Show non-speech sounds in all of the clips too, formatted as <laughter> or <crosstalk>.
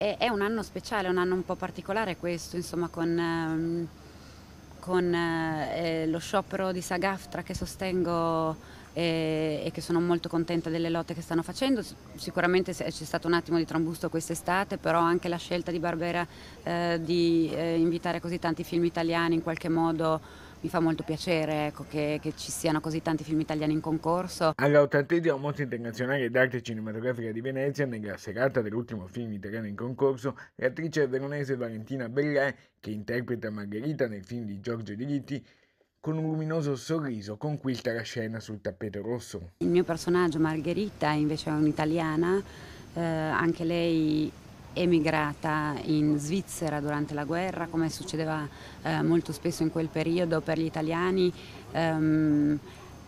È, un anno speciale, un anno un po' particolare questo, insomma, con, ehm, con eh, eh, lo sciopero di Sagaftra che sostengo eh, e che sono molto contenta delle lotte che stanno facendo. Sicuramente c'è stato un attimo di trambusto quest'estate, però anche la scelta di Barbera eh, di eh, invitare così tanti film italiani in qualche modo mi fa molto piacere ecco, che, che, ci siano così tanti film italiani in concorso. All'ottantesima mostra internazionale d'arte cinematografica di Venezia, nella serata dell'ultimo film italiano in concorso, l'attrice veronese Valentina Bellè, che interpreta Margherita nel film di Giorgio Diritti, con un luminoso sorriso conquista la scena sul tappeto rosso. Il mio personaggio Margherita invece è un'italiana, eh, anche lei emigrata in Svizzera durante la guerra, come succedeva eh, molto spesso in quel periodo per gli italiani. Um,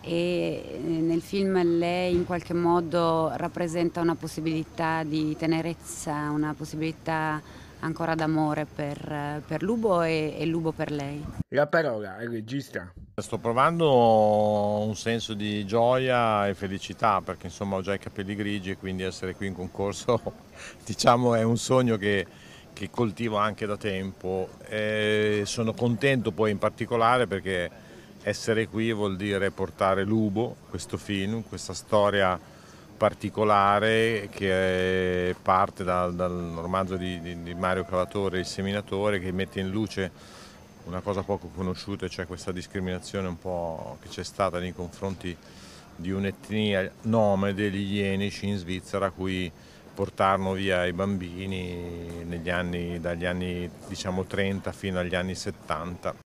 e eh, nel film lei in qualche modo rappresenta una possibilità di tenerezza, una possibilità ancora d'amore per, per Lubo e, e Lubo per lei. La parola al regista. Sto provando un senso di gioia e felicità perché insomma ho già i capelli grigi e quindi essere qui in concorso <laughs> diciamo è un sogno che, che coltivo anche da tempo e eh, sono contento poi in particolare perché essere qui vuol dire portare Lubo, questo film, questa storia particolare che parte dal, dal romanzo di, di Mario Cavatore, Il Seminatore, che mette in luce una cosa poco conosciuta, cioè questa discriminazione un po' che c'è stata nei confronti di un'etnia nome degli ienici in Svizzera, a cui portarono via i bambini anni, dagli anni diciamo, 30 fino agli anni 70.